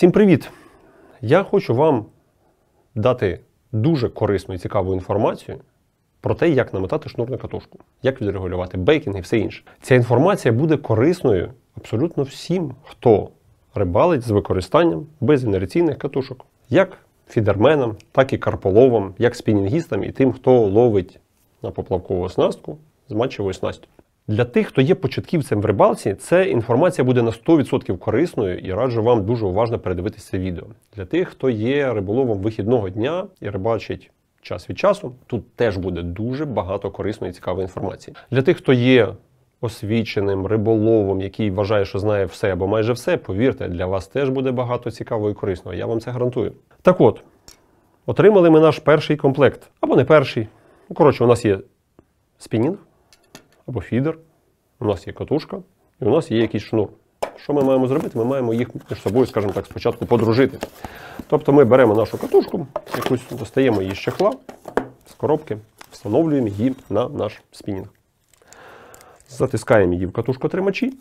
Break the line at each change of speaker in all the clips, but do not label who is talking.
Всім привіт! Я хочу вам дати дуже корисну і цікаву інформацію про те, як намотати шнурну катушку, як відрегулювати бейкінг і все інше. Ця інформація буде корисною абсолютно всім, хто рибалить з використанням безінерційних катушок, як фідерменам, так і карполовам, як спінінгістам і тим, хто ловить на поплавкову оснастку з матчевою снастю. Для тих, хто є початківцем в рибалці, це інформація буде на 100% корисною і раджу вам дуже уважно передивитися це відео. Для тих, хто є риболовом вихідного дня і рибачить час від часу, тут теж буде дуже багато корисної і цікавої інформації. Для тих, хто є освіченим риболовом, який вважає, що знає все або майже все, повірте, для вас теж буде багато цікавого і корисного. Я вам це гарантую. Так от, отримали ми наш перший комплект або не перший. Ну, коротше, у нас є спінінг або фідер. У нас є катушка, і у нас є якийсь шнур. Що ми маємо зробити? Ми маємо їх між собою, скажімо так, спочатку подружити. Тобто ми беремо нашу катушку, якусь достаємо її з чехла, з коробки, встановлюємо її на наш спінінг. Затискаємо її в катушку тримачі.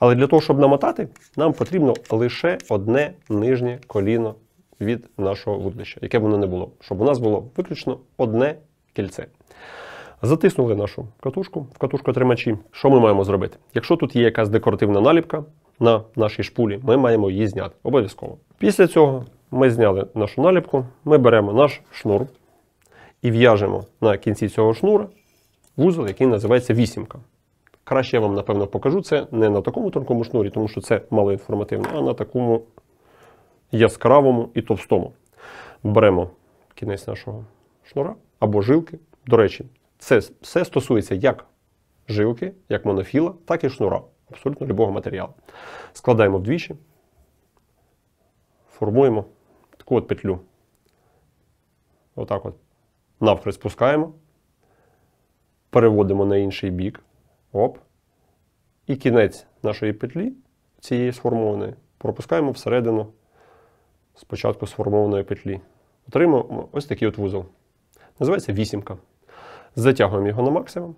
Але для того, щоб намотати, нам потрібно лише одне нижнє коліно від нашого вудлища, яке б воно не було, щоб у нас було виключно одне кільце. Затиснули нашу катушку в катушку-тримачі. Що ми маємо зробити? Якщо тут є якась декоративна наліпка на нашій шпулі, ми маємо її зняти обов'язково. Після цього ми зняли нашу наліпку, ми беремо наш шнур і в'яжемо на кінці цього шнура вузол, який називається вісімка. Краще я вам, напевно, покажу це не на такому тонкому шнурі, тому що це мало інформативно, а на такому яскравому і товстому. Беремо кінець нашого шнура або жилки. До речі, це все стосується як жилки, як монофіла, так і шнура, абсолютно любого матеріалу. Складаємо вдвічі, формуємо таку от петлю. Отак от. Навкри спускаємо, переводимо на інший бік. Оп. І кінець нашої петлі, цієї сформованої, пропускаємо всередину спочатку сформованої петлі. Отримуємо ось такий от вузол. Називається вісімка. Затягуємо його на максимум.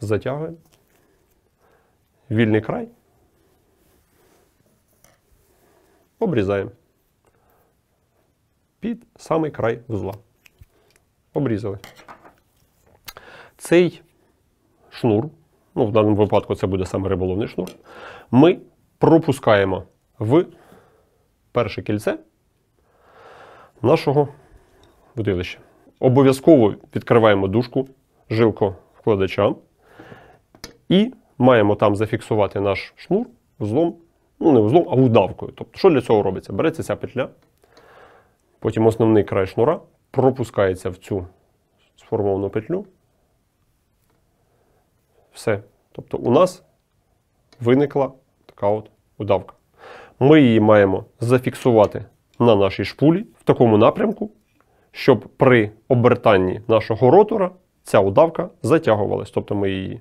Затягуємо. Вільний край. Обрізаємо. Під самий край вузла. Обрізали. Цей шнур, ну в даному випадку це буде саме риболовний шнур, ми пропускаємо в перше кільце нашого будилища. Обов'язково відкриваємо дужку, жилку вкладача. І маємо там зафіксувати наш шнур вузлом, ну не вузлом, а удавкою. Тобто, що для цього робиться? Береться ця петля, потім основний край шнура пропускається в цю сформовану петлю. Все. Тобто, у нас виникла така от удавка. Ми її маємо зафіксувати на нашій шпулі в такому напрямку, щоб при обертанні нашого ротора ця удавка затягувалась. Тобто ми її,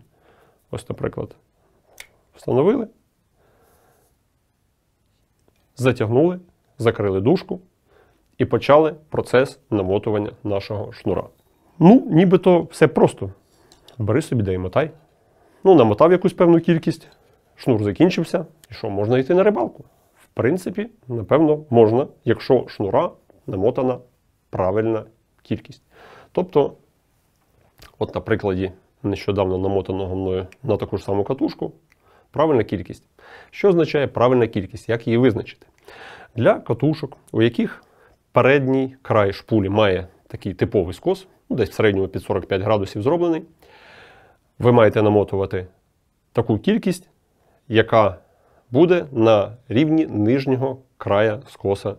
ось, наприклад, встановили, затягнули, закрили дужку і почали процес намотування нашого шнура. Ну, нібито все просто. Бери собі дай мотай. Ну, намотав якусь певну кількість, шнур закінчився, і що, можна йти на рибалку? В принципі, напевно, можна, якщо шнура намотана правильна кількість. Тобто, от на прикладі нещодавно намотаного мною на таку ж саму катушку, правильна кількість. Що означає правильна кількість? Як її визначити? Для катушок, у яких передній край шпулі має такий типовий скос, ну, десь в середньому під 45 градусів зроблений, ви маєте намотувати таку кількість, яка буде на рівні нижнього края скоса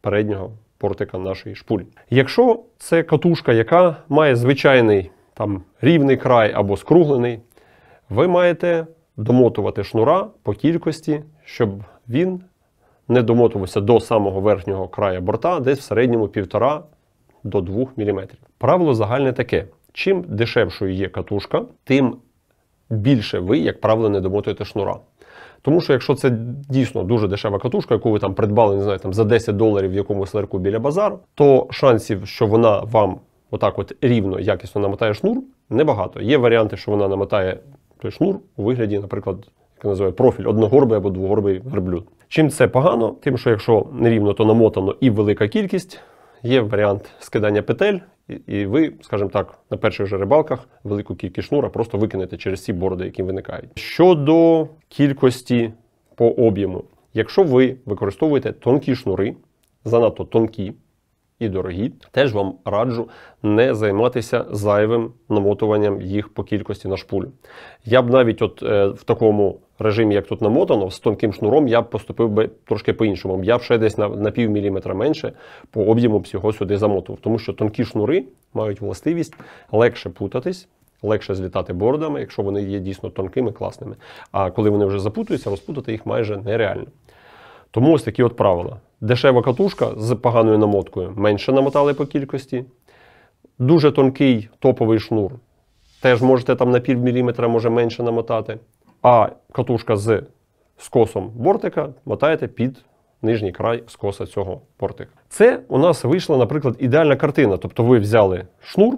переднього портика нашої шпулі. Якщо це катушка, яка має звичайний там рівний край або скруглений, ви маєте домотувати шнура по кількості, щоб він не домотувався до самого верхнього краю борта, десь в середньому 1,5 до 2 мм. Правило загальне таке: чим дешевшою є катушка, тим більше ви, як правило, не домотуєте шнура. Тому що якщо це дійсно дуже дешева катушка, яку ви там придбали, не знаю, там за 10 доларів в якомусь ларку біля базару, то шансів, що вона вам отак от рівно якісно намотає шнур, небагато. Є варіанти, що вона намотає той шнур у вигляді, наприклад, як називає профіль одногорбий або двогорбий верблюд. Чим це погано, тим що якщо нерівно, то намотано і велика кількість. Є варіант скидання петель, і ви, скажімо так, на перших же рибалках велику кількість шнура просто викинете через ці борди, які виникають. Щодо кількості по об'єму, якщо ви використовуєте тонкі шнури, занадто тонкі і дорогі, теж вам раджу не займатися зайвим намотуванням їх по кількості на шпулю. Я б навіть от е, в такому режимі, як тут намотано, з тонким шнуром я б поступив би трошки по-іншому. Я б ще десь на, на пів міліметра менше по об'єму всього сюди замотував. Тому що тонкі шнури мають властивість легше плутатись. Легше злітати бордами, якщо вони є дійсно тонкими, класними. А коли вони вже запутуються, розпутати їх майже нереально. Тому ось такі от правила. Дешева катушка з поганою намоткою менше намотали по кількості. Дуже тонкий топовий шнур. Теж можете там на пів міліметра, може менше намотати. А катушка з скосом бортика мотаєте під нижній край скоса цього бортика. Це у нас вийшла, наприклад, ідеальна картина. Тобто ви взяли шнур,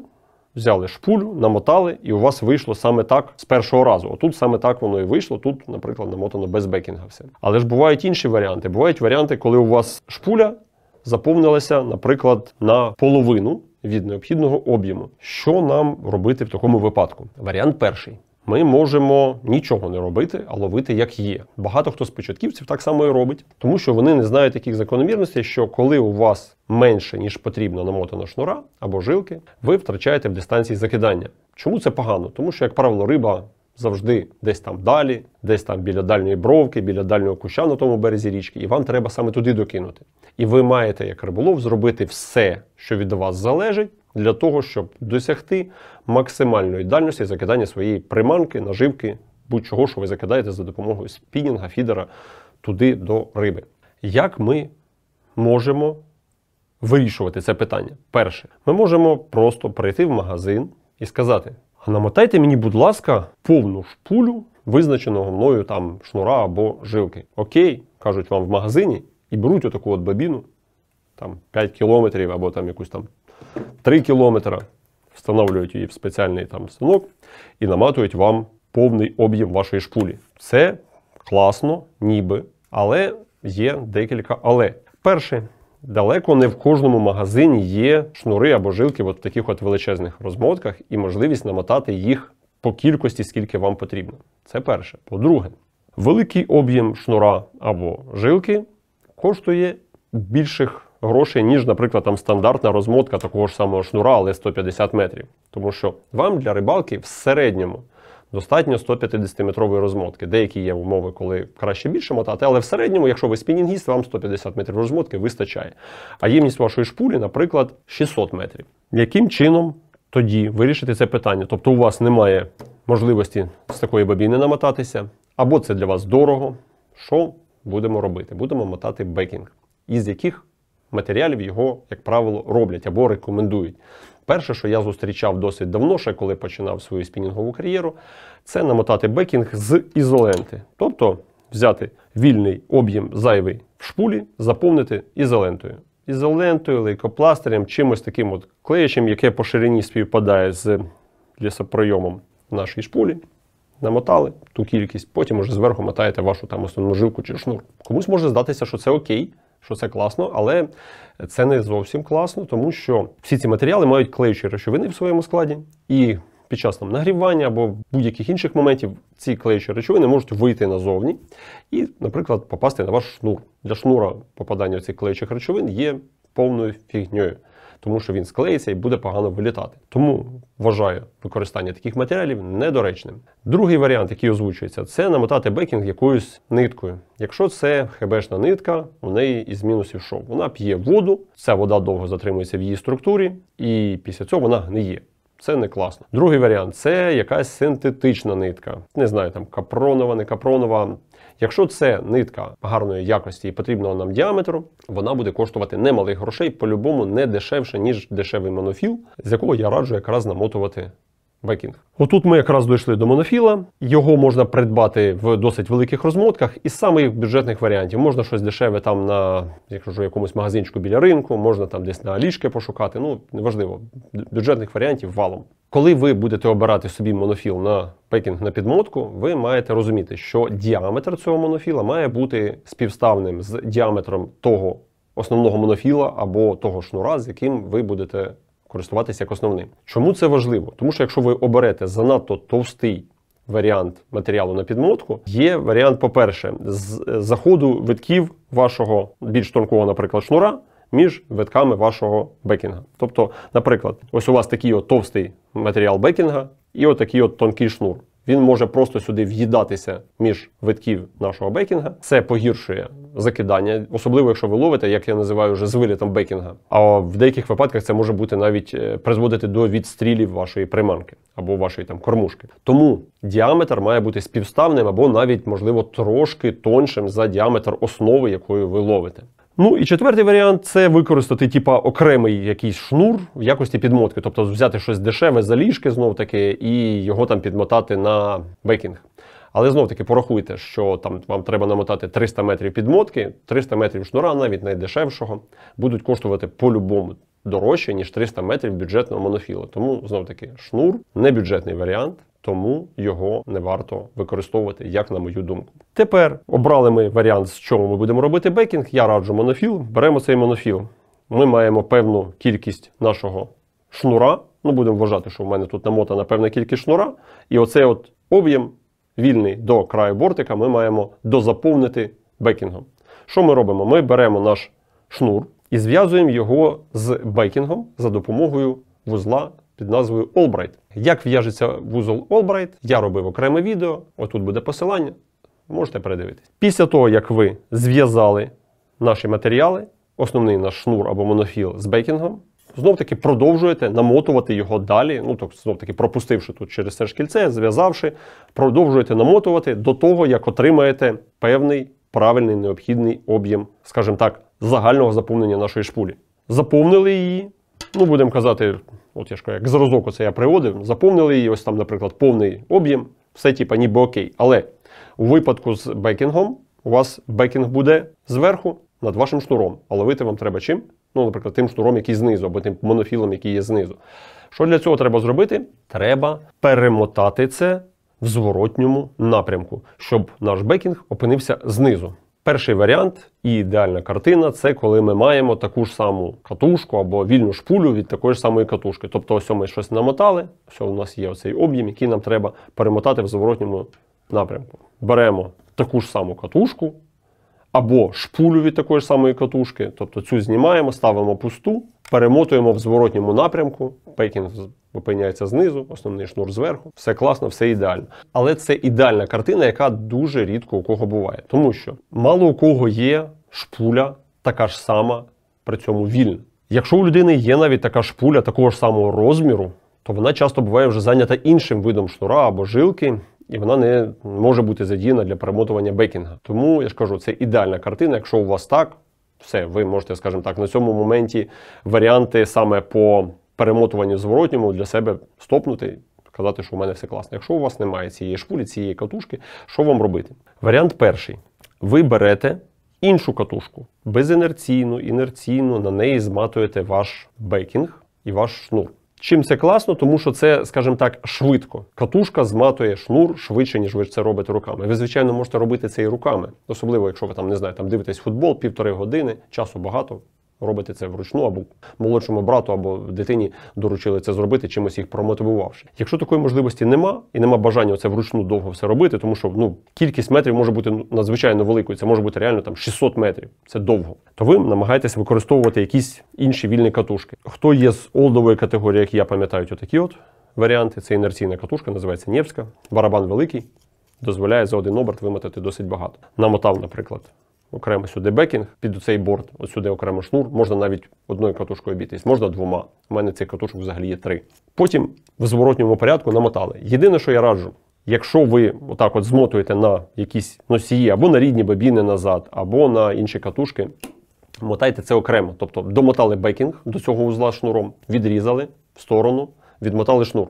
взяли шпулю, намотали, і у вас вийшло саме так з першого разу. Отут саме так воно і вийшло. Тут, наприклад, намотано без бекінга все. Але ж бувають інші варіанти. Бувають варіанти, коли у вас шпуля заповнилася, наприклад, на половину від необхідного об'єму. Що нам робити в такому випадку? Варіант перший ми можемо нічого не робити, а ловити як є. Багато хто з початківців так само і робить, тому що вони не знають таких закономірностей, що коли у вас менше ніж потрібно намотано шнура або жилки, ви втрачаєте в дистанції закидання. Чому це погано? Тому що, як правило, риба. Завжди десь там далі, десь там біля дальньої бровки, біля дальнього куща на тому березі річки, і вам треба саме туди докинути. І ви маєте, як риболов, зробити все, що від вас залежить, для того, щоб досягти максимальної дальності закидання своєї приманки, наживки, будь-чого, що ви закидаєте за допомогою спінінга, фідера туди до риби. Як ми можемо вирішувати це питання? Перше, ми можемо просто прийти в магазин і сказати: а намотайте мені, будь ласка, повну шпулю визначеного мною там шнура або жилки. Окей, кажуть вам в магазині і беруть отаку от бабіну, там 5 кілометрів або там якусь там 3 кілометра. Встановлюють її в спеціальний там станок і наматують вам повний об'єм вашої шпулі. Це класно, ніби, але є декілька але. Перше, далеко не в кожному магазині є шнури або жилки от в таких от величезних розмотках і можливість намотати їх по кількості, скільки вам потрібно. Це перше. По-друге, великий об'єм шнура або жилки коштує більших грошей, ніж, наприклад, там стандартна розмотка такого ж самого шнура, але 150 метрів. Тому що вам для рибалки в середньому достатньо 150-метрової розмотки. Деякі є умови, коли краще більше мотати, але в середньому, якщо ви спінінгіст, вам 150 метрів розмотки вистачає. А ємність вашої шпулі, наприклад, 600 метрів. Яким чином тоді вирішити це питання? Тобто у вас немає можливості з такої бабіни намотатися, або це для вас дорого. Що будемо робити? Будемо мотати бекінг, із яких матеріалів його, як правило, роблять або рекомендують. Перше, що я зустрічав досить давно, ще коли починав свою спінінгову кар'єру, це намотати бекінг з ізоленти. Тобто взяти вільний об'єм зайвий в шпулі, заповнити ізолентою. Ізолентою, лейкопластирем, чимось таким от клеячим, яке по ширині співпадає з лісоприйомом нашої шпулі. Намотали ту кількість, потім уже зверху мотаєте вашу там основну жилку чи шнур. Комусь може здатися, що це окей, що це класно, але це не зовсім класно, тому що всі ці матеріали мають клеючі речовини в своєму складі, і під час там, нагрівання або будь-яких інших моментів ці клеючі речовини можуть вийти назовні і, наприклад, попасти на ваш шнур. Для шнура попадання цих клеючих речовин є повною фігньою тому що він склеїться і буде погано вилітати. Тому вважаю використання таких матеріалів недоречним. Другий варіант, який озвучується, це намотати бекінг якоюсь ниткою. Якщо це хебешна нитка, у неї із мінусів шов. Вона п'є воду, ця вода довго затримується в її структурі, і після цього вона гниє. Це не класно. Другий варіант це якась синтетична нитка. Не знаю, там капронова, не капронова. Якщо це нитка гарної якості і потрібного нам діаметру, вона буде коштувати немалих грошей, по-любому не дешевше, ніж дешевий монофіл, з якого я раджу якраз намотувати Байкінг. Отут ми якраз дійшли до монофіла. Його можна придбати в досить великих розмотках із самих бюджетних варіантів. Можна щось дешеве там на якщо якомусь магазинчику біля ринку, можна там десь на ліжки пошукати. Ну неважливо, бюджетних варіантів валом. Коли ви будете обирати собі монофіл на пекінг на підмотку, ви маєте розуміти, що діаметр цього монофіла має бути співставним з діаметром того основного монофіла або того шнура, з яким ви будете користуватися як основним. Чому це важливо? Тому що якщо ви оберете занадто товстий варіант матеріалу на підмотку, є варіант, по-перше, з заходу витків вашого більш тонкого, наприклад, шнура. Між витками вашого бекінга. Тобто, наприклад, ось у вас такий от товстий матеріал бекінга і отакий от тонкий шнур. Він може просто сюди в'їдатися між витків нашого бекінга. Це погіршує закидання, особливо якщо ви ловите, як я називаю вже з вилітом бекінга. А в деяких випадках це може бути навіть е, призводити до відстрілів вашої приманки або вашої там кормушки. Тому діаметр має бути співставним або навіть, можливо, трошки тоншим за діаметр основи, якою ви ловите. Ну і четвертий варіант це використати типа окремий якийсь шнур в якості підмотки, тобто взяти щось дешеве заліжки знов таки і його там підмотати на бекінг. Але знов таки порахуйте, що там вам треба намотати 300 метрів підмотки, 300 метрів шнура, навіть найдешевшого, будуть коштувати по-любому дорожче, ніж 300 метрів бюджетного монофілу. Тому знов таки шнур не бюджетний варіант тому його не варто використовувати, як на мою думку. Тепер обрали ми варіант, з чого ми будемо робити бекінг. Я раджу монофіл. Беремо цей монофіл. Ми маємо певну кількість нашого шнура. Ну, будемо вважати, що в мене тут намотана певна кількість шнура. І оцей от об'єм вільний до краю бортика ми маємо дозаповнити бекінгом. Що ми робимо? Ми беремо наш шнур і зв'язуємо його з бекінгом за допомогою вузла під назвою Albright. Як в'яжеться вузол Олбрайт, я робив окреме відео, отут буде посилання, можете передивитись. Після того, як ви зв'язали наші матеріали, основний наш шнур або монофіл з бекінгом, знов-таки продовжуєте намотувати його далі, ну тобто, знов-таки пропустивши тут через це шкільце, зв'язавши, продовжуєте намотувати до того, як отримаєте певний правильний необхідний об'єм, скажімо так, загального заповнення нашої шпулі. Заповнили її, ну будемо казати. От я ж кажу, як зразок оце я приводив, заповнили її, ось там, наприклад, повний об'єм, все типа ніби окей. Але у випадку з бекінгом у вас бекінг буде зверху над вашим шнуром. А ловити вам треба чим? Ну, наприклад, тим шнуром, який знизу, або тим монофілом, який є знизу. Що для цього треба зробити? Треба перемотати це в зворотньому напрямку, щоб наш бекінг опинився знизу. Перший варіант і ідеальна картина це коли ми маємо таку ж саму катушку або вільну шпулю від такої ж самої катушки. Тобто, ось ми щось намотали, все, у нас є оцей об'єм, який нам треба перемотати в зворотньому напрямку. Беремо таку ж саму катушку, або шпулю від такої ж самої катушки, тобто цю знімаємо, ставимо пусту, перемотуємо в зворотньому напрямку. Пекінг випиняється знизу, основний шнур зверху. Все класно, все ідеально. Але це ідеальна картина, яка дуже рідко у кого буває, тому що мало у кого є шпуля, така ж сама, при цьому вільна. Якщо у людини є навіть така шпуля такого ж самого розміру, то вона часто буває вже зайнята іншим видом шнура або жилки, і вона не може бути задіяна для перемотування бекінга. Тому я ж кажу, це ідеальна картина. Якщо у вас так, все, ви можете, скажімо так, на цьому моменті варіанти саме по перемотуванню зворотньому для себе стопнути. Казати, що у мене все класно. Якщо у вас немає цієї шпулі, цієї катушки, що вам робити? Варіант перший. Ви берете іншу катушку, безінерційну, інерційну, на неї зматуєте ваш бекінг і ваш шнур. Чим це класно, тому що це, скажімо так, швидко. Катушка зматує шнур швидше, ніж ви це робите руками. Ви, звичайно, можете робити це і руками, особливо, якщо ви там не знаю, там дивитесь футбол півтори години, часу багато. Робити це вручну або молодшому брату, або дитині доручили це зробити, чимось їх промотивувавши. Якщо такої можливості нема і нема бажання це вручну довго все робити, тому що ну кількість метрів може бути надзвичайно великою. Це може бути реально там 600 метрів. Це довго. То ви намагаєтесь використовувати якісь інші вільні катушки. Хто є з олдової категорії, як я пам'ятаю, отакі от варіанти. Це інерційна катушка, називається Нєвська, барабан великий. Дозволяє за один оберт вимотати досить багато. Намотав, наприклад, окремо сюди бекінг, під цей борт, от сюди окремо шнур, можна навіть одною катушкою обійтись, можна двома. У мене цих катушок взагалі є три. Потім в зворотньому порядку намотали. Єдине, що я раджу, якщо ви отак от змотуєте на якісь носії або на рідні бобіни назад, або на інші катушки, мотайте це окремо. Тобто домотали бекінг до цього узла шнуром, відрізали в сторону, відмотали шнур.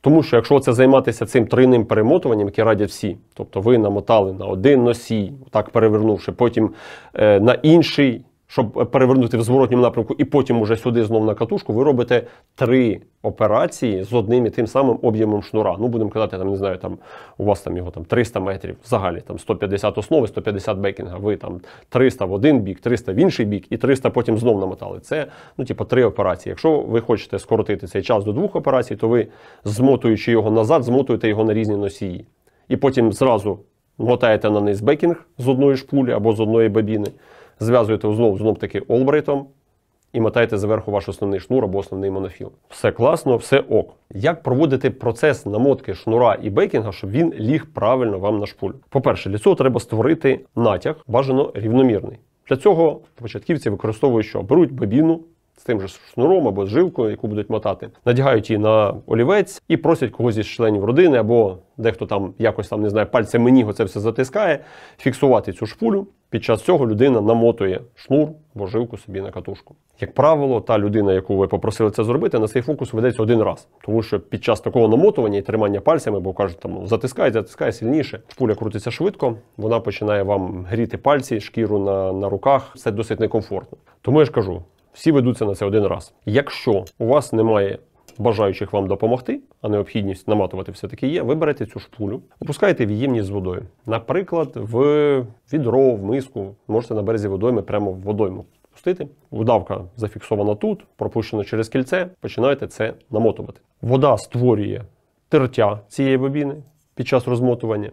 Тому що якщо це займатися цим тройним перемотуванням, яке радять всі, тобто ви намотали на один носій, так перевернувши, потім е, на інший щоб перевернути в зворотньому напрямку, і потім уже сюди знов на катушку, ви робите три операції з одним і тим самим об'ємом шнура. Ну, будемо казати, там не знаю, там у вас там його там 300 метрів, взагалі там 150 основи, 150 бекінга. Ви там 300 в один бік, 300 в інший бік і 300 потім знов намотали. Це ну, типу, три операції. Якщо ви хочете скоротити цей час до двох операцій, то ви змотуючи його назад, змотуєте його на різні носії. І потім зразу мотаєте на низ бекінг з одної шпулі або з одної бабіни зв'язуєте узлом, знов таки олбрейтом і мотаєте зверху ваш основний шнур або основний монофіл. Все класно, все ок. Як проводити процес намотки шнура і бейкінга, щоб він ліг правильно вам на шпуль? По-перше, для цього треба створити натяг, бажано рівномірний. Для цього початківці використовують, що беруть бобіну, з тим же шнуром або з жилкою, яку будуть мотати, надягають її на олівець і просять когось із членів родини, або дехто там якось там не знаю, пальцем меніго це все затискає, фіксувати цю шпулю. Під час цього людина намотує шнур або жилку собі на катушку. Як правило, та людина, яку ви попросили це зробити, на цей фокус ведеться один раз, тому що під час такого намотування і тримання пальцями, бо кажуть, там затискає, ну, затискає сильніше. Шпуля крутиться швидко, вона починає вам гріти пальці, шкіру на, на руках. Це досить некомфортно. Тому я ж кажу всі ведуться на це один раз. Якщо у вас немає бажаючих вам допомогти, а необхідність наматувати все-таки є, ви берете цю шпулю, опускаєте в ємність з водою. Наприклад, в відро, в миску, можете на березі водойми прямо в водойму пустити. Удавка зафіксована тут, пропущена через кільце, починаєте це намотувати. Вода створює тертя цієї бобіни під час розмотування.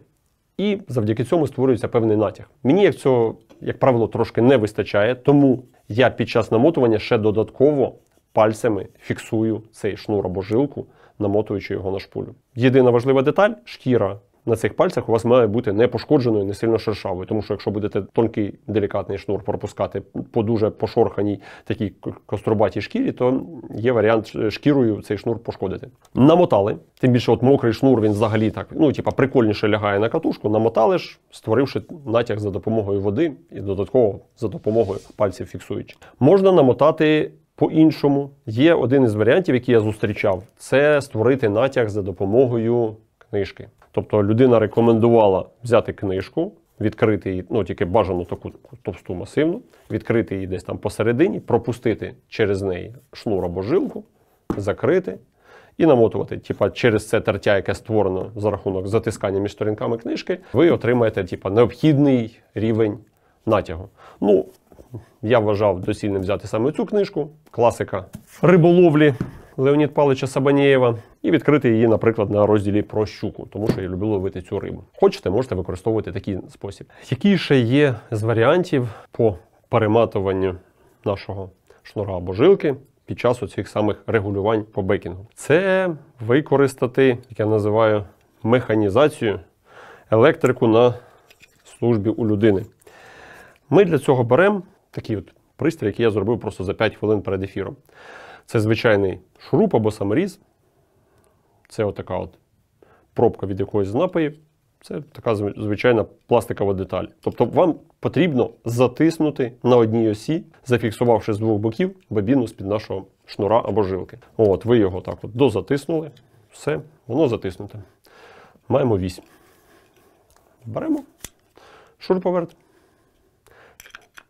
І завдяки цьому створюється певний натяг. Мені як цього, як правило, трошки не вистачає, тому я під час намотування ще додатково пальцями фіксую цей шнур або жилку, намотуючи його на шпулю. Єдина важлива деталь шкіра на цих пальцях у вас має бути не пошкодженою, не сильно шершавою. Тому що якщо будете тонкий делікатний шнур пропускати по дуже пошорханій такій кострубатій шкірі, то є варіант е, шкірою цей шнур пошкодити. Намотали, тим більше, от мокрий шнур він взагалі так, ну типа прикольніше лягає на катушку, намотали ж, створивши натяг за допомогою води і додатково за допомогою пальців фіксуючи. Можна намотати. По-іншому, є один із варіантів, який я зустрічав, це створити натяг за допомогою книжки. Тобто людина рекомендувала взяти книжку, відкрити її, ну тільки бажано таку товсту масивну, відкрити її десь там посередині, пропустити через неї шнур або жилку, закрити і намотувати. Типа через це тертя, яке створено за рахунок затискання між сторінками книжки, ви отримаєте типа, необхідний рівень натягу. Ну, я вважав доцільним взяти саме цю книжку, класика риболовлі. Леонід Палича Сабанєєва і відкрити її, наприклад, на розділі про щуку, тому що я люблю ловити цю рибу. Хочете, можете використовувати такий спосіб. Який ще є з варіантів по перематуванню нашого шнура або жилки під час оцих самих регулювань по бекінгу? Це використати, як я називаю, механізацію електрику на службі у людини. Ми для цього беремо такий от пристрій, який я зробив просто за 5 хвилин перед ефіром. Це звичайний шуруп або саморіз. Це отака от пробка від якоїсь знапої. Це така звичайна пластикова деталь. Тобто вам потрібно затиснути на одній осі, зафіксувавши з двох боків бобіну з-під нашого шнура або жилки. От, ви його так от дозатиснули. Все, воно затиснуте. Маємо вісь. Беремо шурповерт,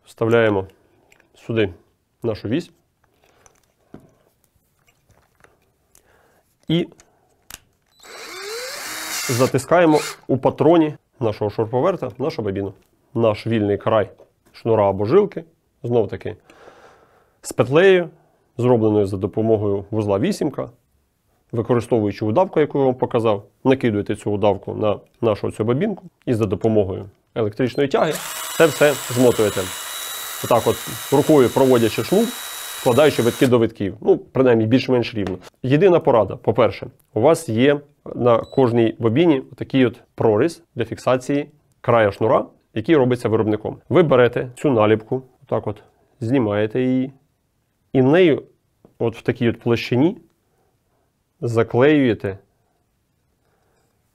вставляємо сюди нашу вісь. і затискаємо у патроні нашого шурповерта, нашу бобіну. Наш вільний край шнура або жилки, знов таки з петлею, зробленою за допомогою вузла вісімка. Використовуючи удавку, яку я вам показав, накидуєте цю удавку на нашу цю бобінку і за допомогою електричної тяги це все змотуєте. Отак от рукою проводячи шнур, складаючи витки до витків. Ну, принаймні, більш-менш рівно. Єдина порада, по-перше, у вас є на кожній бобіні такий от проріз для фіксації края шнура, який робиться виробником. Ви берете цю наліпку, так от знімаєте її, і нею, от в такій от площині, заклеюєте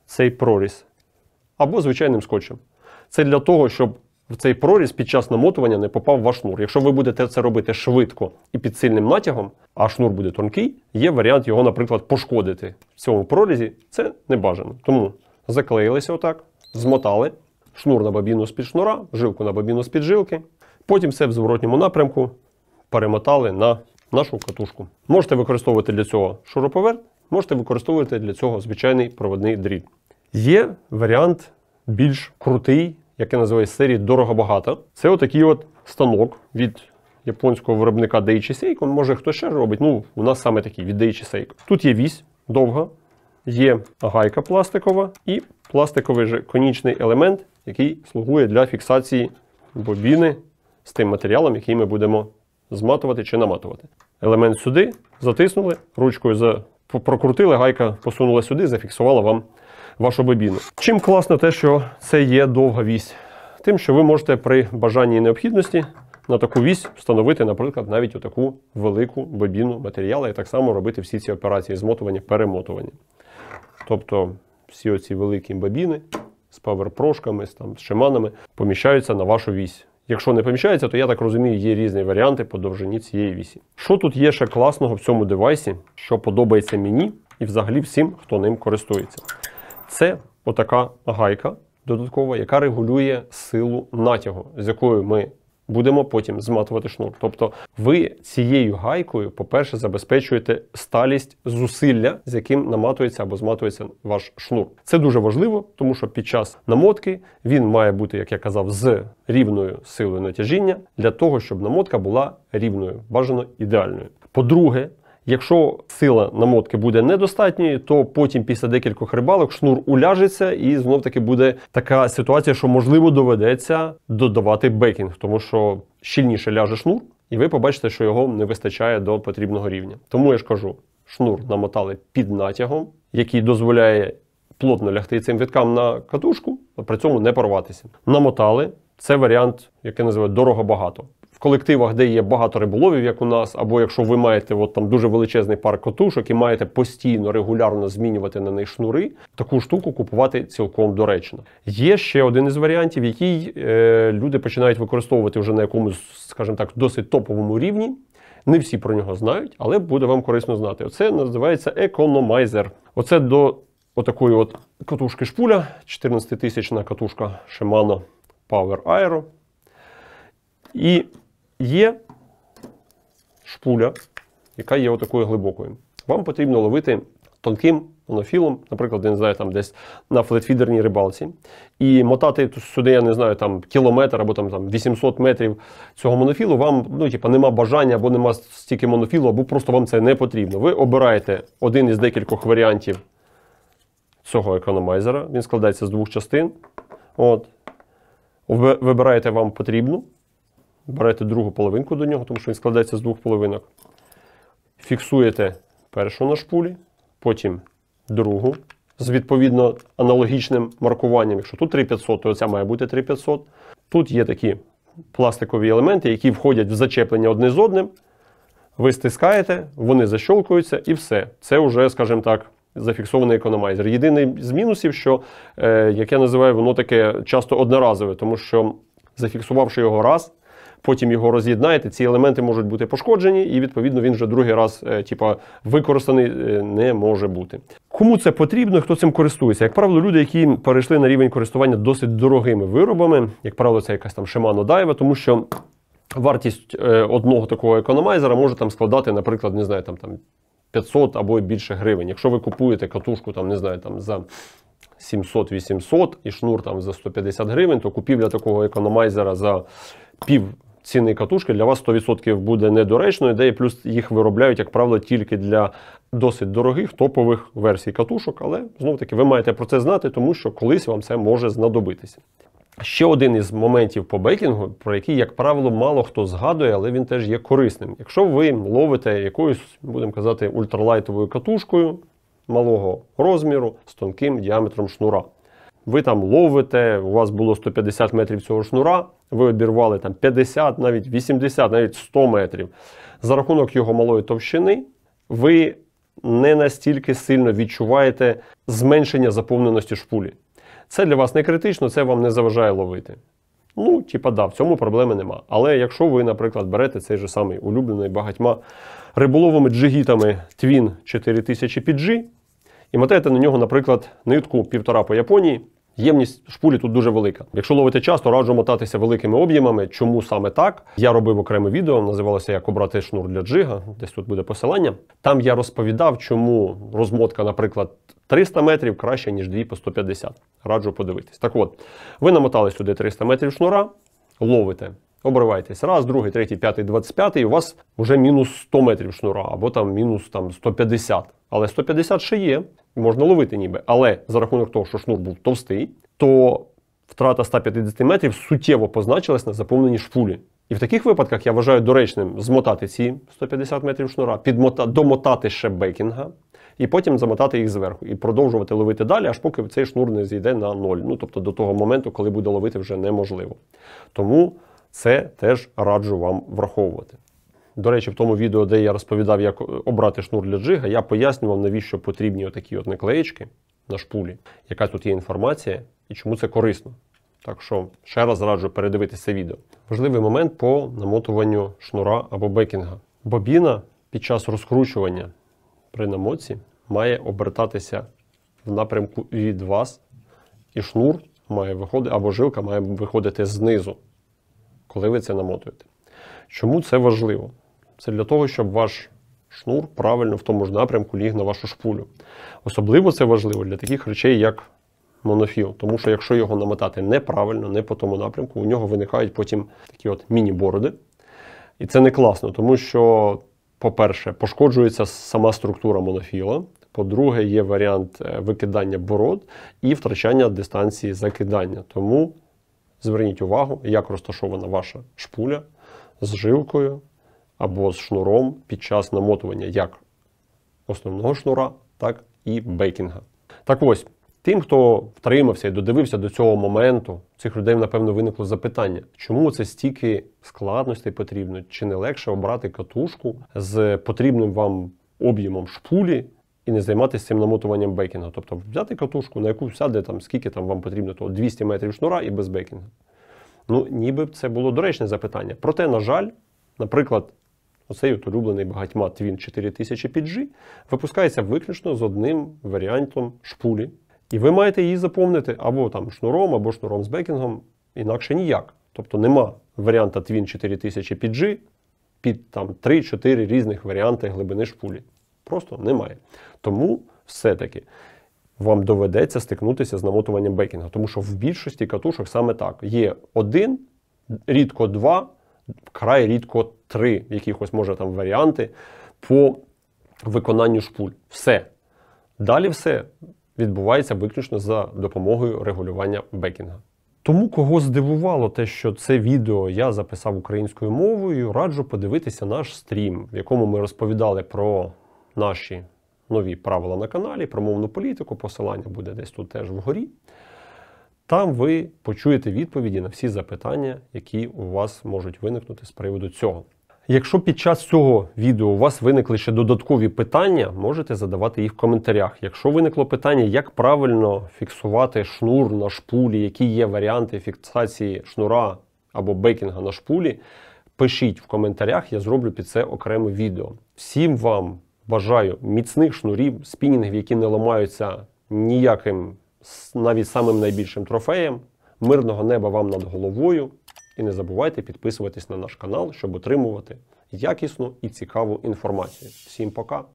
цей проріз або звичайним скотчем. Це для того, щоб в цей проріз під час намотування не попав ваш шнур. Якщо ви будете це робити швидко і під сильним натягом, а шнур буде тонкий, є варіант його, наприклад, пошкодити. В цьому прорізі це не бажано. Тому заклеїлися отак, змотали шнур на бабіну з-під шнура, жилку на бабіну з-під жилки. Потім все в зворотньому напрямку перемотали на нашу катушку. Можете використовувати для цього шуруповерт, можете використовувати для цього звичайний проводний дріт. Є варіант більш крутий, яке називається серії дорого-багато. Це отакий от станок від японського виробника Daiichi Seiko. Може хтось ще робить. Ну, у нас саме такий від Daiichi Seiko. Тут є вісь довга, є гайка пластикова і пластиковий же конічний елемент, який слугує для фіксації бобіни з тим матеріалом, який ми будемо зматувати чи наматувати. Елемент сюди затиснули, ручкою за... прокрутили, гайка посунула сюди, зафіксувала вам вашу бобіну. Чим класно те, що це є довга вісь, тим, що ви можете при бажанні і необхідності на таку вісь встановити, наприклад, навіть отаку велику бобіну матеріалу і так само робити всі ці операції змотування, перемотування. Тобто всі оці великі бобіни з паверпрошками, з, там, з шиманами поміщаються на вашу вісь. Якщо не поміщається, то я так розумію, є різні варіанти по довжині цієї вісі. Що тут є ще класного в цьому девайсі, що подобається мені і взагалі всім, хто ним користується? Це отака гайка додаткова, яка регулює силу натягу, з якою ми будемо потім зматувати шнур. Тобто, ви цією гайкою, по-перше, забезпечуєте сталість зусилля, з яким наматується або зматується ваш шнур. Це дуже важливо, тому що під час намотки він має бути, як я казав, з рівною силою натяжіння для того, щоб намотка була рівною, бажано ідеальною. По-друге, Якщо сила намотки буде недостатньою, то потім після декількох рибалок шнур уляжеться і знов таки буде така ситуація, що можливо доведеться додавати бекінг, тому що щільніше ляже шнур, і ви побачите, що його не вистачає до потрібного рівня. Тому я ж кажу, шнур намотали під натягом, який дозволяє плотно лягти цим віткам на катушку, а при цьому не порватися. Намотали це варіант, який називають дорого багато колективах, де є багато риболовів, як у нас, або якщо ви маєте от там дуже величезний пар котушок і маєте постійно регулярно змінювати на них шнури, таку штуку купувати цілком доречно. Є ще один із варіантів, який е, люди починають використовувати вже на якомусь, скажімо так, досить топовому рівні. Не всі про нього знають, але буде вам корисно знати. Оце називається економайзер. Оце до отакої от катушки шпуля, 14 тисячна катушка Shimano Power Aero. І Є шпуля, яка є отакою глибокою. Вам потрібно ловити тонким монофілом, наприклад, я не знаю, там десь на флетфідерній рибалці, і мотати сюди, я не знаю, там кілометр або там там 800 метрів цього монофілу, вам ну, типа, нема бажання або нема стільки монофілу, або просто вам це не потрібно. Ви обираєте один із декількох варіантів цього економайзера. Він складається з двох частин. От. вибираєте вам потрібну берете другу половинку до нього, тому що він складається з двох половинок. Фіксуєте першу на шпулі, потім другу з відповідно аналогічним маркуванням. Якщо тут 3500, то оця має бути 3500. Тут є такі пластикові елементи, які входять в зачеплення одне з одним. Ви стискаєте, вони защолкуються і все. Це вже, скажімо так, зафіксований економайзер. Єдиний з мінусів, що, е, як я називаю, воно таке часто одноразове, тому що зафіксувавши його раз, потім його роз'єднаєте, ці елементи можуть бути пошкоджені, і відповідно він вже другий раз, типу, використаний е, не може бути. Кому це потрібно, хто цим користується? Як правило, люди, які перейшли на рівень користування досить дорогими виробами, як правило, це якась там Shimano Daiwa, тому що. Вартість е, одного такого економайзера може там складати, наприклад, не знаю, там там 500 або більше гривень. Якщо ви купуєте катушку, там не знаю, там за 700-800 і шнур там за 150 гривень, то купівля такого економайзера за пів ціни катушки для вас 100% буде недоречно, ідея плюс їх виробляють, як правило, тільки для досить дорогих топових версій катушок. Але знову таки ви маєте про це знати, тому що колись вам це може знадобитися. Ще один із моментів по бейкінгу, про який, як правило, мало хто згадує, але він теж є корисним. Якщо ви ловите якоюсь, будемо казати, ультралайтовою катушкою малого розміру з тонким діаметром шнура. Ви там ловите, у вас було 150 метрів цього шнура, ви обірвали там 50, навіть 80, навіть 100 метрів. За рахунок його малої товщини, ви не настільки сильно відчуваєте зменшення заповненості шпулі. Це для вас не критично, це вам не заважає ловити. Ну, типа, да, в цьому проблеми нема. Але якщо ви, наприклад, берете цей же самий улюблений багатьма риболовими джигітами Twin 4000 PG і мотаєте на нього, наприклад, нитку півтора по Японії. Ємність шпулі тут дуже велика. Якщо ловити часто, раджу мотатися великими об'ємами. Чому саме так? Я робив окреме відео, називалося Як обрати шнур для джига. Десь тут буде посилання. Там я розповідав, чому розмотка, наприклад, 300 метрів краще, ніж 2 по 150. Раджу подивитись. Так от, ви намотали сюди 300 метрів шнура, ловите. Обривайтесь. Раз, другий, третій, п'ятий, двадцять п'ятий, у вас вже мінус 100 метрів шнура, або там мінус там, 150. Але 150 ще є, можна ловити ніби. Але за рахунок того, що шнур був товстий, то втрата 150 метрів суттєво позначилась на заповненні шпулі. І в таких випадках я вважаю доречним змотати ці 150 метрів шнура, підмота, домотати ще бекінга і потім замотати їх зверху і продовжувати ловити далі, аж поки цей шнур не зійде на ноль. Ну тобто до того моменту, коли буде ловити вже неможливо. Тому. Це теж раджу вам враховувати. До речі, в тому відео, де я розповідав, як обрати шнур для джига, я пояснював, навіщо потрібні отакі от наклеїчки на шпулі, яка тут є інформація і чому це корисно. Так що ще раз раджу передивитися це відео. Важливий момент по намотуванню шнура або бекінга. Бобіна під час розкручування при намоці має обертатися в напрямку від вас, і шнур має виходити або жилка має виходити знизу коли ви це намотуєте. Чому це важливо? Це для того, щоб ваш шнур правильно в тому ж напрямку ліг на вашу шпулю. Особливо це важливо для таких речей, як монофіл, тому що якщо його намотати неправильно, не по тому напрямку, у нього виникають потім такі от міні-бороди. І це не класно, тому що, по-перше, пошкоджується сама структура монофіла. По-друге, є варіант е, викидання бород і втрачання дистанції закидання. Тому Зверніть увагу, як розташована ваша шпуля з жилкою або з шнуром під час намотування як основного шнура, так і бейкінга. Так ось, тим, хто втримався і додивився до цього моменту, цих людей, напевно, виникло запитання, чому це стільки складностей потрібно, чи не легше обрати катушку з потрібним вам об'ємом шпулі не займатися цим намотуванням бекінгу. Тобто взяти катушку, на яку сяде там, скільки там вам потрібно, то 200 метрів шнура і без бекінгу. Ну, ніби це було доречне запитання. Проте, на жаль, наприклад, оцей от улюблений багатьма Twin 4000 PG випускається виключно з одним варіантом шпулі. І ви маєте її заповнити або там шнуром, або шнуром з бекінгом, інакше ніяк. Тобто нема варіанта Twin 4000 PG під там 3-4 різних варіанти глибини шпулі просто немає. Тому все-таки вам доведеться стикнутися з намотуванням бекінга, тому що в більшості катушок саме так. Є один, рідко два, край рідко три, якихось може там варіанти по виконанню шпуль. Все. Далі все відбувається виключно за допомогою регулювання бекінга. Тому кого здивувало те, що це відео я записав українською мовою, раджу подивитися наш стрім, в якому ми розповідали про наші нові правила на каналі, про мовну політику, посилання буде десь тут теж вгорі. Там ви почуєте відповіді на всі запитання, які у вас можуть виникнути з приводу цього. Якщо під час цього відео у вас виникли ще додаткові питання, можете задавати їх в коментарях. Якщо виникло питання, як правильно фіксувати шнур на шпулі, які є варіанти фіксації шнура або бекінга на шпулі, пишіть в коментарях, я зроблю під це окреме відео. Всім вам! бажаю міцних шнурів, спінінгів, які не ламаються ніяким, навіть самим найбільшим трофеєм. Мирного неба вам над головою. І не забувайте підписуватись на наш канал, щоб отримувати якісну і цікаву інформацію. Всім пока!